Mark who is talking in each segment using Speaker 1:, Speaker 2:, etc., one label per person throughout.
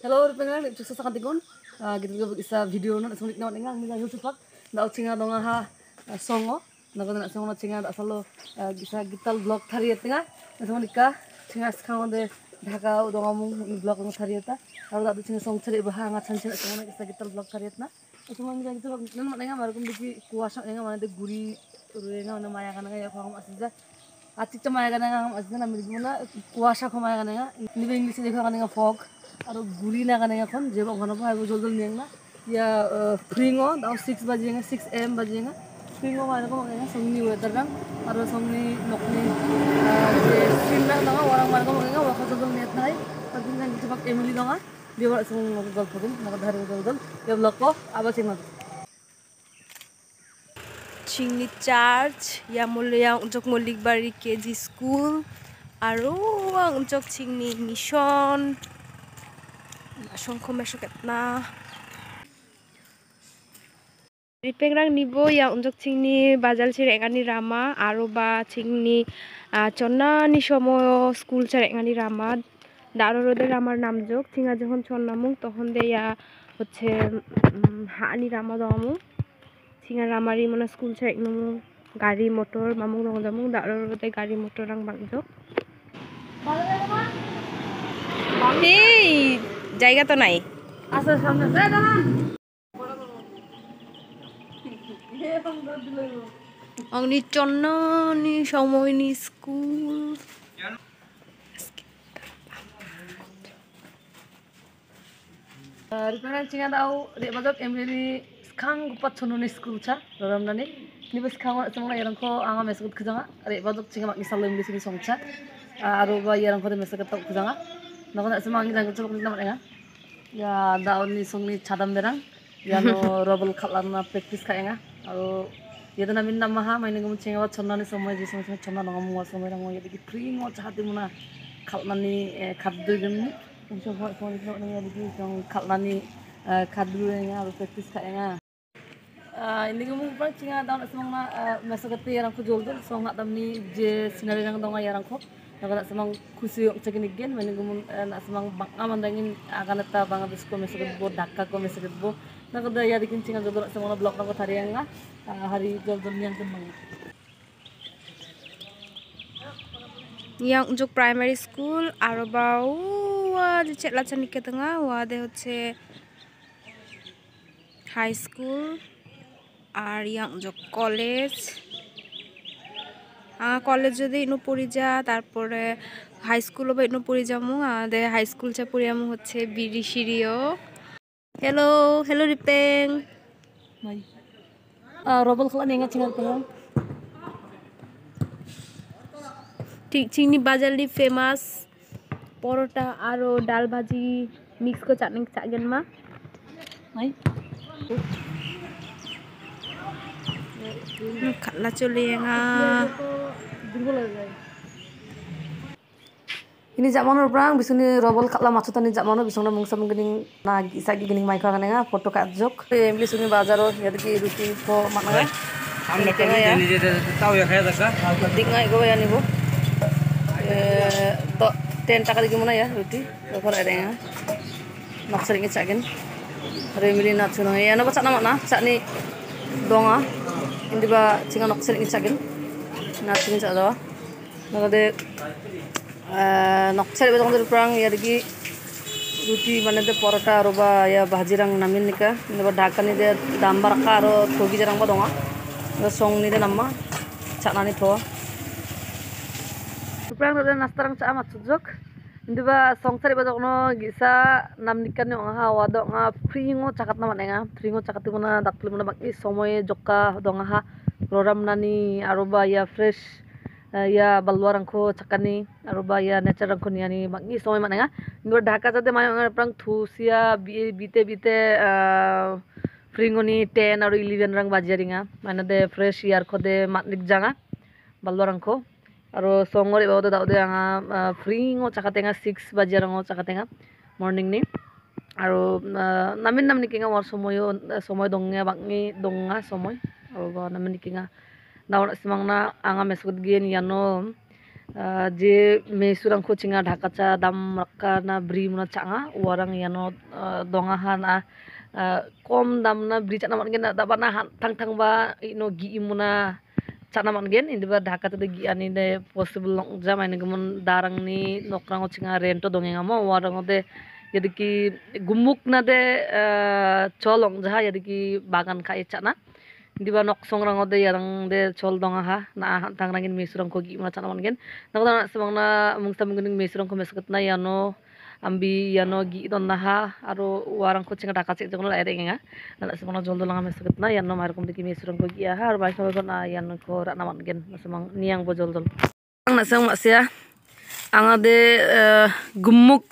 Speaker 1: Hello, pengen lang sa kantigon. kita ah, gitu juga bisa video na sulit na ningang nila YouTube nggak usah chinga dong ha songo. usah nggak songo chinga da salo ah, isa vlog thari tinga. Nasmo nikka chinga skang de Dhaka দঙা nggak nggak ang thari ta. Aro da chinga song thari ba nggak chan nggak vlog thari na. Asmo ngira gitu nggak nan ninga mar kum kuasa nengah ya, mana de guri renga na maya kana ah. ya khong asija. Atik to maya kana ngam asija na mirguna kuasa khomaya kana nga. Nibe English dekha kana nga fog. আৰু গুৰি নাকানে এখন যে ঘনৰ পৰা জল জল নিয়ে ইয়া ফ্ৰিঙো আৰু ছিক্স বাজি এঙা ছিক্স এম বাজি এঙা ফ্ৰিঙো মাৰিব মাগেঙা সংনি আৰু সংনি নকনি ফ্ৰিং ৰাং দঙা ওৰাং মাৰিব মাগেঙা ৱাখা দিন গান এমিলি দঙা বিবাৰ চং গল্প দিন নাকা ধাৰে জলদল
Speaker 2: চিংনি চাৰ্চ ইয়া উঞ্চক মল্লিকবাৰী কেজি স্কুল আৰু উঞ্চক চিংনি মিশন Masong ko masukat রিপেংরাং নিব ইয়া অঞ্জক চিংনি বাজাল ছেড়ে এঙানি রামা আরও বা চিংনি চন্নানি সময় স্কুল ছেড়ে এঙানি রামা দারো রোদের আমার নাম যোগ চিঙা যখন চন্নামুং তখন দে ইয়া হচ্ছে হানি রামা দমু চিঙা রামারি মানে স্কুল ছেড়ে একনমু গাড়ি মোটর মামুং রঙ দামুং দারো রোদে গাড়ি মোটর রাং বাংযোগ এই জায়গা তো নাই অগ্নিচন্ননি সময়নি
Speaker 1: স্কুল ᱨᱤᱯᱮᱱᱟ ᱪᱤᱝᱟ ᱫᱟᱣ ᱨᱮᱵᱟᱡᱚᱠ ᱮᱢᱨᱤ ᱥᱠᱷᱟᱝ ᱯᱟᱪᱷᱩᱱᱩᱱᱤ ᱥᱠᱩᱞ ᱪᱟ ᱨᱚᱨᱟᱢᱱᱟᱱᱤ ᱱᱤᱵᱟᱥ ᱠᱷᱟᱝ ᱥᱚᱝᱞᱟ ᱭᱟᱨᱟᱝ ᱠᱚ ᱟᱝᱟ ᱢᱮᱥᱠᱩᱛ ᱠᱷᱟᱡᱟᱝᱟ ᱨᱮᱵᱟᱡᱚᱠ ᱪᱤᱝᱟ ᱢᱟᱜᱤ ᱥᱟᱞᱚᱢ ᱵᱤᱥᱤ ᱥᱚᱝᱪᱟ ᱟᱨᱚ ᱵᱟ ᱭᱟᱨᱟᱝ ᱠᱚ ᱢᱮᱥᱠᱟᱛ ᱠᱷᱟᱡᱟᱝᱟ Naku nak semangat dengan cukup kita mereka. Ya, daun ni song ni cadam berang. Ya, no rubble cut lah, no practice kaya nga. Aku, ya tu nama nama ha, main dengan cengawa cendana ni semua jenis macam cendana dengan muka semua orang. Ya, begitu cream atau cahdi mana cut mani kadu gini. Insya Allah, kalau kita orang yang begitu yang cut mani kadu yang harus practice kaya nga. Ah, ini kamu pernah cengawa daun semua masa ketiak aku jual tu, so ngat tami je sinar yang tengah yang aku nak semang khusyuk yang cekin igen mana gumun eh, nak semang bangga mandangin akan neta bangga abis ko mesakit bo dakka ko mesakit bo nak ada ya dikin jodoh nak semang blok nak hari yang ngah, eh, hari ni yang semang.
Speaker 2: yang untuk primary school Arabau, wah je cek lacan dikit tengah wah deh oce high school yang untuk college. College যদি ইনু পড়ি যা তারপরে হাই স্কুলও বা ইনু ইনুপুরি যামু আমাদের হাই স্কুল যা পড়িয়ামু হচ্ছে বিড়ি সিঁড়িও হ্যালো হ্যালো রিপেং রবল খোলা নেঙ্গা চিনার পেলাম ঠিক চিংড়ি বাজারলি ফেমাস পরোটা আরও ডাল ভাজি মিক্স করে চাটনি চাগেন মা খাল্লা চলিয়েঙা
Speaker 1: ini zaman orang bisu ni robol kala eh, eh, ya, ya, eh, ya, ah? maksud tani zaman bisu na mungsa mungkin na isa gi gining maiko kanenga foto kat jok em bisu ni bazaro yadi ki ruti ko managa
Speaker 2: हम लोग कभी जल्दी जल्दी ताऊ या खाया था gue ya nih bu. यानी वो
Speaker 1: तो टेन तक दिखी मुना यार रोटी लोगों रह रहे Hari ini चाकिन रेमिली नाचुना ये ना बच्चा cak nih चाकनी ah? hindi ba singa nakasiling isagin natin sa adawa nakade eh, nakasal betul kondir perang ya lagi ruti mana de porota roba ya bhaji rang namin nika ini ba dhakan ni de dambar karo ro thogi jarang ba donga na song ni de namma cak nani thoa perang ro nastarang cha amat sujok দিবা সংসার এবার যখন গিসা নাম নিকানি অঙা ওয়া দঙা ফ্রিঙও চাকাত না মানে ফ্রিঙও চাকাতে না ডাক্তার মানে বাকি সময়ে জকা দঙাহা ররাম নানি আরো বা ইয়া ফ্রেশ ইয়া বালুয়া রাঙ্খ চাকানি আরো বা ইয়া নেচার রাঙ্খ নিয়ানি বাকি সময় মানে এবার ঢাকা যাতে মানে প্রাং থুসিয়া বিতে বিতে ফ্রিঙনি টেন আর ইলেভেন রাং বাজিয়া রিঙা মানে দে ফ্রেশ ইয়ার খদে মাতনিক জাঙা বালুয়া রাঙ্খ aro songori bawo tau daude anga ah, ah, free ngo tengah six bajar ngo tengah morning ni aro ah, namin namin nikinga war somoyo eh, somoy dongnya bangi donga somoy aro ba namin na daun semangna anga mesut gen yano je mesurang ko chinga dhakacha dam rakka na bri muna changa warang yano donga hana kom dam na bri chana namang gen da na tang tang ba ino gi imuna सानामोनगोन इदिबा ढाकाते यानि possible जामायनोमोन दारांनि नख्राङाव सिङा रेन्टो दङेङामो वाराङोदे यदिकि गुमुक नादे चलङ जाहा यदिकि बागान खाय चाना দিবা নক সংরং দে ইয়ারং দে চল দঙা হা না তাংরাঙ্গিন মেসরং কো গি মা চানা মানগেন নগদা সেবাংনা মুংসামগুন মেসরং কো মেসকত না ইয়ানো ambi yano gi don naha aro warang kucing chinga dakatsi jong la ere nga nala semang jol dolang ame sakit na yano mar kum diki surung ko ya ha aro bai kau na yano ko ra naman gen semang niang bo jol dol ang na gemuk sia angade eh, gumuk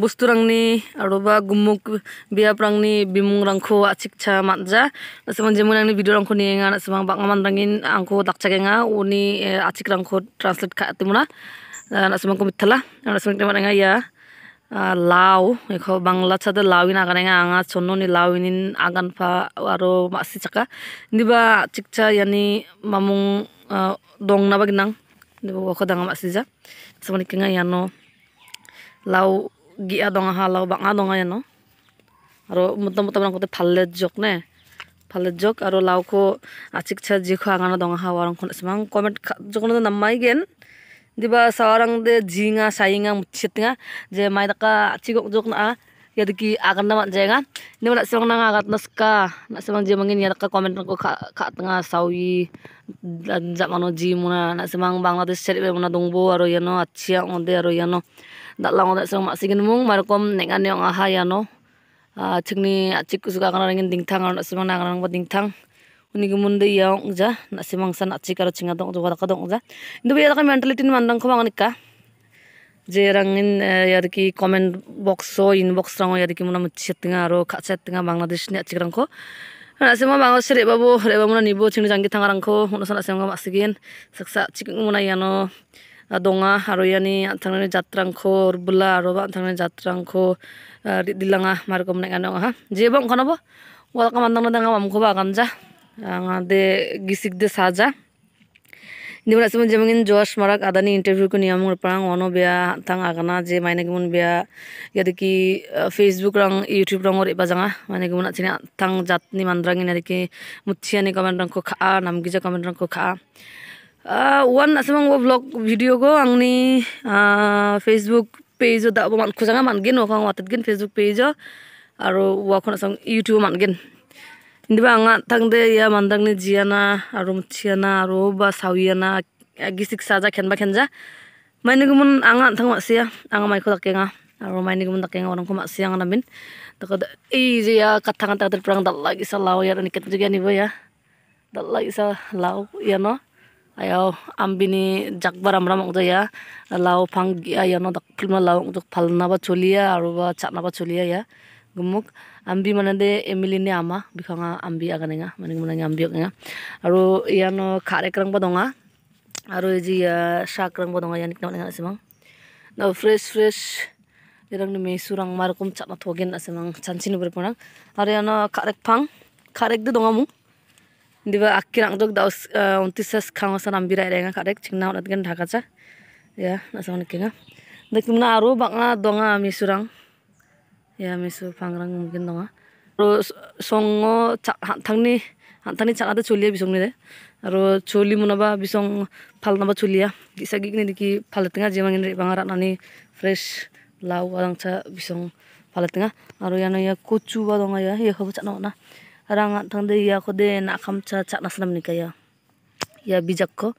Speaker 1: bimung aroba gumuk biaprangni acik achikcha manja semang jemunangni video rangko ni nga semang ngaman rangin angko dakchagenga uni eh, acik achikrangko translate ka timuna eh, na semang ko mithala na semang timana ya lao ekho bangla chade lao in agane anga chonno ni lao in agan pa aro masi chaka niba chikcha yani mamung dong na bagnang niba ko danga masi ja samani kinga yano lao gi adong ha lao bang adong yano aro mutam mutam ko te phalle jok ne phalle jok aro lao ko achikcha ji kho agana dong ha warang kon samang comment jokon na namai gen diba seorang de jinga sayinga nga je maitaka cigok jokna yadki akan nama nga ni nak silang nang agat naska na silang je mangin yadka komen ko ka ka tengah sawi dan jak mano ji muna nak silang bangladesh seri muna dongbo aro yano achia onde aro yano dak lang dak silang masigin mung markom nengan yang aha yano ni acik suka ringin ding dingtang aro nak silang nang ding dingtang unigi munde yaung ja na simangsa na chikaro chinga dong jo ka dong ja indu be ka mentality ni mandang khomang nikka je ya eh, yar ki comment box so inbox rango yar ki mona muchetinga aro khachetinga bangladesh ni achikrang ko nasema bango sere babu re babu na canggih chingni jangi mana sana unasa nasema masigin saksa chiking mona yano eh, donga aro yani antangni ni ko bula aro ba antangni jatrang ko eh, dilanga markom nenga nonga ha jebong kanapa kono bo mandang kamandang nadanga mam ko গিছিকদে চাজা দিমন আছে যেমন যশ মারাক আদানি ইন্টারভিউ কো নিয়াম পাং অন বেয়া থাং আগানা যে মাইনে গেমন বেয়া ইয়াদে কি ফেসবুক রং ইউটিউব রং এবার জাঙা মাইনে গেমন আছে থাং জাত নি মান্দ্রাং ইনাদে কি মুচ্ছিয়ানি কমেন্ট রং খা নাম গিজা কমেন্ট রং খা ওয়ান আছে মো ব্লগ ভিডিও গো আংনি ফেসবুক পেজও দাবো মান খুজাঙা মানগেন ওখান ওয়াতেন ফেসবুক পেজও আর ওয়াখন আসাম ইউটিউব মানগেন indiba anga tangde ya mandangni jiana arum chiana aro ba sawiana agisik saja khenba khenja maini gumun anga tangga sia anga mai khodak kenga aro maini gumun dak kenga orang kuma sia anga namin takod ei je ya kathang tak ter prang dalla gi ya niket juga ni bo ya dalla gi ya no ayo ambini jakbar amra mong ya lau phang ya no dak film lao dak phalna ba cholia iya, aro ba ba cholia ya iya gemuk ambi mana de emily ni ama bikhanga ambi aganenga mane mana ambi nenga aru iano khare krang padonga aru ji uh, shak krang padonga yanik na ngana mang, na fresh fresh irang ne mesurang markum chapna mang, asemang beri punang, aru iano karek pang, karek de donga mu diba akirang dok daus uh, ses kang osan ambi rai renga karek na onat gen dakaca ya na sawan kenga dekumna aru bakna donga mesurang ya misu pangrang mungkin dong ro songo cak hantang ni hantang ni cak ada culia bisong ni deh ro culi munaba bisong pal naba culia gisa gik ni diki pal tengah jemang ini pangarat nani fresh lau orang cak bisong pal tengah aro ya nanya kucu ba dong ya ya kau cak nona orang hantang deh ya kau deh nak kam cak cak nasram nikah ya ya bijak ko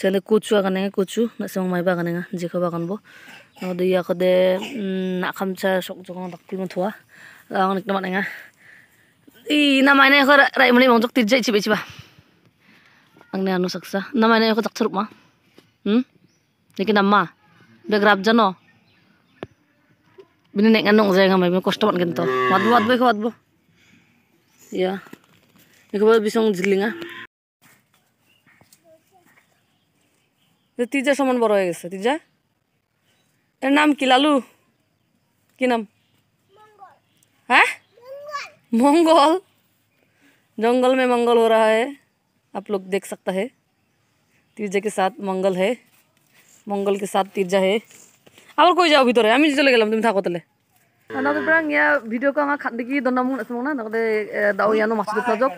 Speaker 1: akan nengah kucu nak nasung mai bakan nengah jika bakan bo nah de ya kode mm, nakam cha sok jong dak pimon tua, ang nik namat nga i ini aku rai mani mong jok tijai chibe cipa ang nusak anu saksa namane ko tak ceruk ma hm nama, udah grab jano bini nek anong zai ngamai bini kosto man gento wadbo wadbo ko wadbo ya Ikaw ba bisong jilinga? Ah. तीजा समान बड़ो तीजा एर नाम कि लालू की नाम हाँ मंगल जंगल में मंगल हो रहा है आप लोग देख सकता है तीजा के साथ मंगल है मंगल के साथ तीजा है और कोई जाओ भी तो जो चले गलम तुम्हें थको तले Anak perang ya video kau nggak khandiki dona mau nasi mana, nakade dau ya nu masih tetap jok.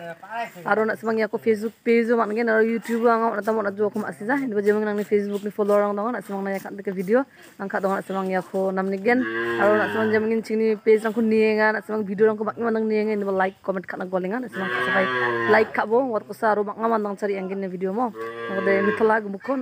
Speaker 1: Aro nasi mang ya aku Facebook page mana gini, naro YouTube aku nggak nata mau nasi aku masih jah. Ini nang mungkin Facebook nih follow orang dongan nasi mang naya khandiki video, angkat dongan nasi mang ya aku namni gini. Aro nasi mang jam gini cini page aku nienga, nasi mang video aku nang mandang nienga, ini baru like comment kau nggak nasi mang sampai like kau, waktu saya aro bakmi mandang cari yang gini video mau, nakade mitolag mukon.